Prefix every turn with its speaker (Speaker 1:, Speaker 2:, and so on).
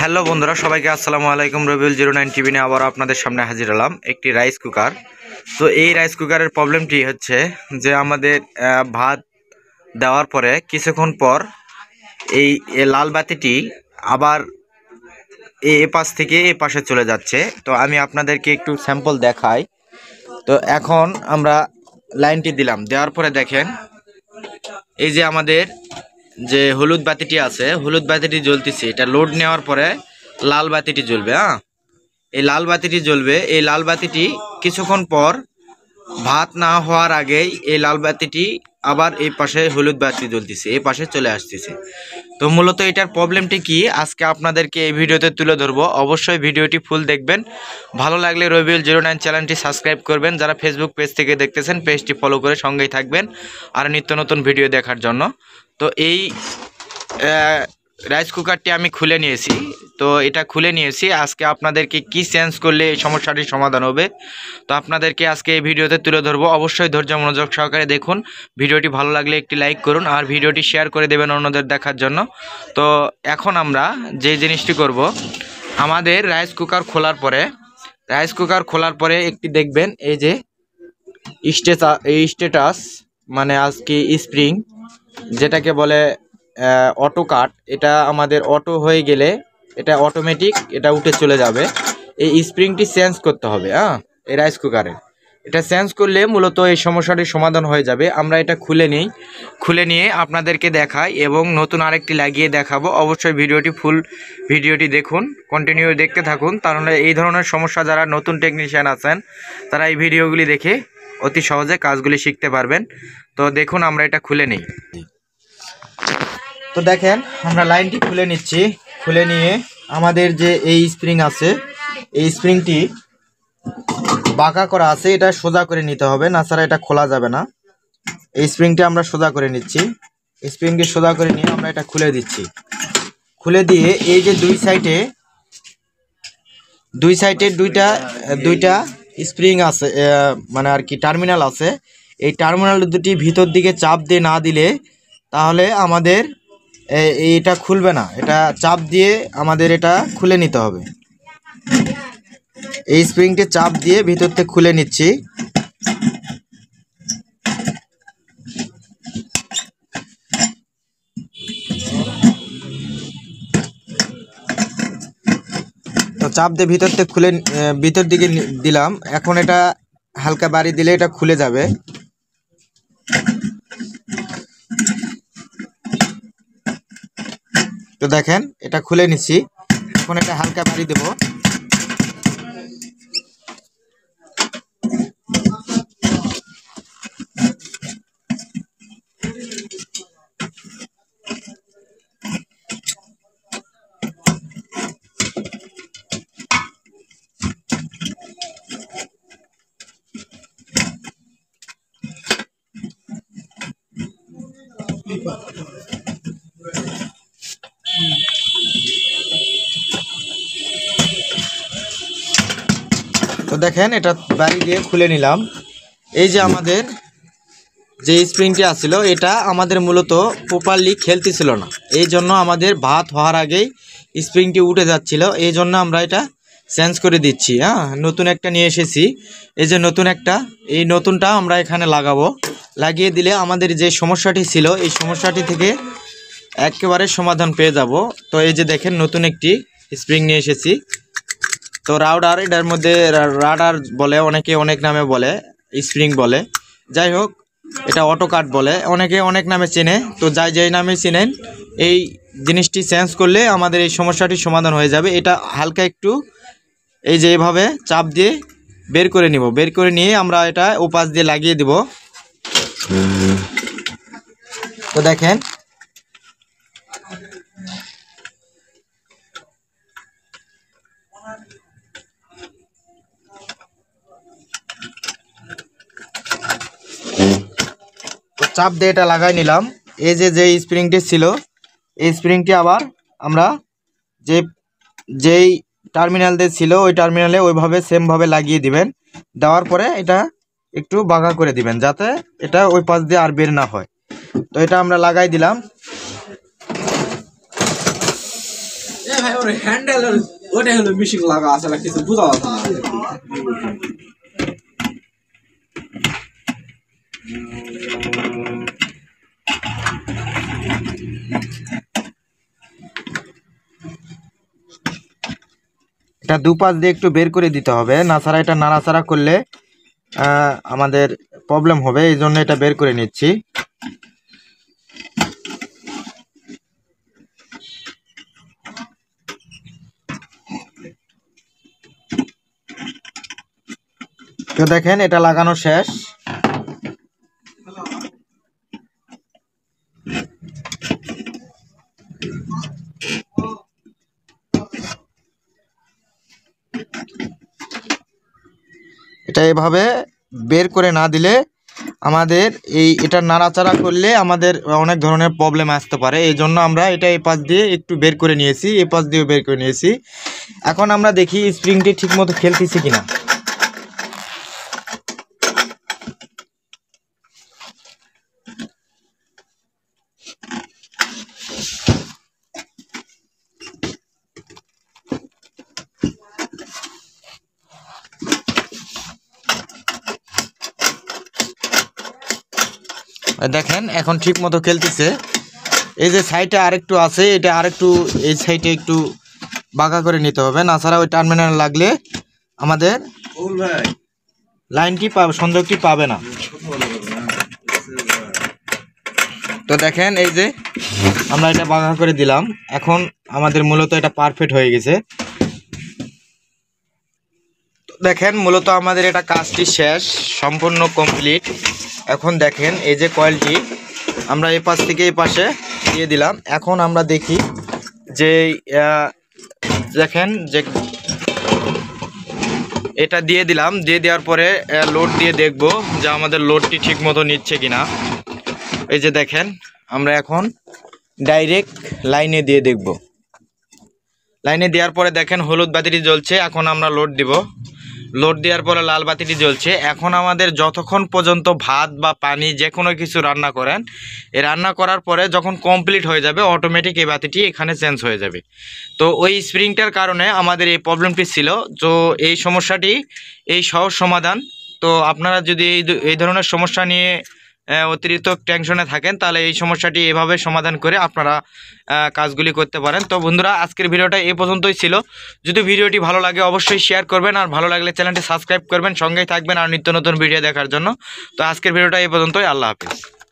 Speaker 1: hello বন্ধুরা সবাইকে আসসালামু আলাইকুম রবিউল জিরো নাইন টিভি নিয়ে আবার আপনাদের সামনে হাজির হলাম একটি রাইস কুকার তো এই রাইস কুকারের প্রবলেমটি হচ্ছে যে আমাদের ভাত দেওয়ার পরে কিছুক্ষণ পর এই লাল বাতিটি আবার এ পাশ থেকে এ পাশে চলে যাচ্ছে তো আমি আপনাদেরকে একটু স্যাম্পল দেখাই তো এখন আমরা লাইনটি দিলাম দেওয়ার পরে দেখেন এই যে আমাদের যে হলুদ বাতিটি আছে হলুদ বাতিটি জ্বলতেছে এটা লোড নেওয়ার পরে লাল বাতিটি জ্বলবে হ্যাঁ এই লাল বাতিটি জ্বলবে এই লাল বাতিটি কিছুক্ষণ পর ভাত না হওয়ার আগেই এই লাল বাতিটি আবার এই পাশে হলুদ বাতি জ্বলতেছে এই পাশে চলে আসতেছে তো মূলত এটার প্রবলেমটি কি আজকে আপনাদেরকে এই ভিডিওতে তুলে ধরবো অবশ্যই ভিডিওটি ফুল দেখবেন ভালো লাগলে রবিউল জিরো নাইন চ্যানেলটি সাবস্ক্রাইব করবেন যারা ফেসবুক পেজ থেকে দেখতেছেন পেজটি ফলো করে সঙ্গেই থাকবেন আর নিত্য নতুন ভিডিও দেখার জন্য তো এই রাইস কুকারটি আমি খুলে নিয়েছি তো এটা খুলে নিয়েছি আজকে আপনাদেরকে কি চেঞ্জ করলে এই সমস্যাটির সমাধান হবে তো আপনাদেরকে আজকে এই ভিডিওতে তুলে ধরবো অবশ্যই ধৈর্য মনোযোগ সহকারে দেখুন ভিডিওটি ভালো লাগলে একটি লাইক করুন আর ভিডিওটি শেয়ার করে দেবেন অন্যদের দেখার জন্য তো এখন আমরা যে জিনিসটি করব আমাদের রাইস কুকার খোলার পরে রাইস কুকার খোলার পরে একটি দেখবেন এই যে স্টেটাস মানে আজকে স্প্রিং যেটাকে বলে অটো কাট এটা আমাদের অটো হয়ে গেলে এটা অটোমেটিক এটা উঠে চলে যাবে এই স্প্রিংটি চেঞ্জ করতে হবে হ্যাঁ এই রাইস কুকারের এটা চেঞ্জ করলে মূলত এই সমস্যাটির সমাধান হয়ে যাবে আমরা এটা খুলে নিই খুলে নিয়ে আপনাদেরকে দেখাই এবং নতুন আরেকটি লাগিয়ে দেখাবো অবশ্যই ভিডিওটি ফুল ভিডিওটি দেখুন কন্টিনিউ দেখতে থাকুন তাহলে এই ধরনের সমস্যা যারা নতুন টেকনিশিয়ান আছেন তারা এই ভিডিওগুলি দেখে অতি সহজে কাজগুলি শিখতে পারবেন তো দেখুন আমরা এটা খুলে নিই তো দেখেন আমরা লাইনটি খুলে নিচ্ছি খুলে নিয়ে আমাদের যে এই স্প্রিং আছে এই স্প্রিংটি বাঁকা করা আছে এটা সোজা করে নিতে হবে না ছাড়া এটা খোলা যাবে না এই স্প্রিংটি আমরা সোজা করে নিচ্ছি স্প্রিংটি সোজা করে নিয়ে আমরা এটা খুলে দিচ্ছি খুলে দিয়ে এই যে দুই সাইডে দুই সাইডে দুইটা দুইটা স্প্রিং আছে মানে আর কি টার্মিনাল আছে এই টার্মিনাল দুটি ভিতর দিকে চাপ দিয়ে না দিলে তাহলে আমাদের এটা খুলবে না এটা চাপ দিয়ে আমাদের এটা খুলে নিতে হবে এই স্প্রিংটি চাপ দিয়ে ভিতর থেকে খুলে নিচ্ছি চাপ দিয়ে ভিতর থেকে খুলে ভিতর দিকে দিলাম এখন এটা হালকা বাড়ি দিলে এটা খুলে যাবে তো দেখেন এটা খুলে নিছি এখন এটা হালকা বাড়ি দেবো তো দেখেন এটা বাড়ি দিয়ে খুলে নিলাম এই যে আমাদের যে স্প্রিংটি আসছিল এটা আমাদের মূলত প্রপারলি খেলতেছিল না এই জন্য আমাদের ভাত হওয়ার আগেই স্প্রিংটি উঠে যাচ্ছিল এই জন্য আমরা এটা চেঞ্জ করে দিচ্ছি হ্যাঁ নতুন একটা নিয়ে এসেছি এই যে নতুন একটা এই নতুনটা আমরা এখানে লাগাবো লাগিয়ে দিলে আমাদের যে সমস্যাটি ছিল এই সমস্যাটি থেকে একেবারে সমাধান পেয়ে যাব তো এই যে দেখেন নতুন একটি স্প্রিং নিয়ে এসেছি তো রাউডার এটার মধ্যে রাডার বলে অনেকে অনেক নামে বলে স্প্রিং বলে যাই হোক এটা অটো কাট বলে অনেকে অনেক নামে চেনে তো যাই যেই নামে চেনেন এই জিনিসটি চেঞ্জ করলে আমাদের এই সমস্যাটি সমাধান হয়ে যাবে এটা হালকা একটু এই যে এভাবে চাপ দিয়ে বের করে নিব বের করে নিয়ে আমরা এটা ওপাশ দিয়ে লাগিয়ে দেব তো দেখেন চাপ দিয়ে এটা লাগাই নিলাম এই যে যে স্প্রিংটি ছিল এই স্প্রিংটি আবার আমরা যে যেই টার্মিনাল দিয়ে ছিল ওই টার্মিনালে ওইভাবে সেমভাবে লাগিয়ে দিবেন দেওয়ার পরে এটা একটু বাঘা করে দিবেন যাতে এটা ওই পাশ দিয়ে আর বের না হয় তো এটা আমরা লাগাই দিলাম হ্যান্ডেল ওটা হলো মেশিন লাগা আসলে কিছু বুঝা এটা দুপাশ দিয়ে একটু বের করে দিতে হবে না ছাড়া এটা নাড়াচাড়া করলে আমাদের প্রবলেম হবে এই জন্য এটা বের করে নিচ্ছি তো দেখেন এটা লাগানো শেষ এভাবে বের করে না দিলে আমাদের এই এটা নাড়াচাড়া করলে আমাদের অনেক ধরনের প্রবলেম আসতে পারে এই জন্য আমরা এটা এ পাশ দিয়ে একটু বের করে নিয়েছি এ পাশ দিয়েও বের করে নিয়েছি এখন আমরা দেখি স্প্রিংটি ঠিকমতো খেলতেছি কিনা দেখেন এখন ঠিক মতো খেলতেছে এই যে সাইডটা আরেকটু আছে এটা আরেকটু এই সাইডে একটু বাঁকা করে নিতে হবে না ছাড়া ওই টার্মিনাল লাগলে আমাদের লাইনটি পাবে সংযোগটি পাবে না তো দেখেন এই যে আমরা এটা বাঁকা করে দিলাম এখন আমাদের মূলত এটা পারফেক্ট হয়ে গেছে দেখেন মূলত আমাদের এটা কাজটি শেষ সম্পূর্ণ কমপ্লিট এখন দেখেন এই যে কয়েলটি আমরা এ পাশ থেকে এ পাশে দিয়ে দিলাম এখন আমরা দেখি যে দেখেন যে এটা দিয়ে দিলাম দিয়ে দেওয়ার পরে লোড দিয়ে দেখব যে আমাদের লোডটি ঠিক মতো নিচ্ছে কিনা এই যে দেখেন আমরা এখন ডাইরেক্ট লাইনে দিয়ে দেখব লাইনে দেওয়ার পরে দেখেন হলুদ বাতিটি জ্বলছে এখন আমরা লোড দিব লোড দেওয়ার পরে লাল বাতিটি জ্বলছে এখন আমাদের যতক্ষণ পর্যন্ত ভাত বা পানি যে কোনো কিছু রান্না করেন এ রান্না করার পরে যখন কমপ্লিট হয়ে যাবে অটোমেটিক এই বাতিটি এখানে চেঞ্জ হয়ে যাবে তো ওই স্প্রিংটার কারণে আমাদের এই প্রবলেমটি ছিল তো এই সমস্যাটি এই সহজ সমাধান তো আপনারা যদি এই ধরনের সমস্যা নিয়ে অতিরিক্ত টেনশনে থাকেন তাহলে এই সমস্যাটি এভাবে সমাধান করে আপনারা কাজগুলি করতে পারেন তো বন্ধুরা আজকের ভিডিওটা এ পর্যন্তই ছিল যদি ভিডিওটি ভালো লাগে অবশ্যই শেয়ার করবেন আর ভালো লাগলে চ্যানেলটি সাবস্ক্রাইব করবেন সঙ্গেই থাকবেন আর নিত্য নতুন ভিডিও দেখার জন্য তো আজকের ভিডিওটা এ পর্যন্তই আল্লাহ হাফিজ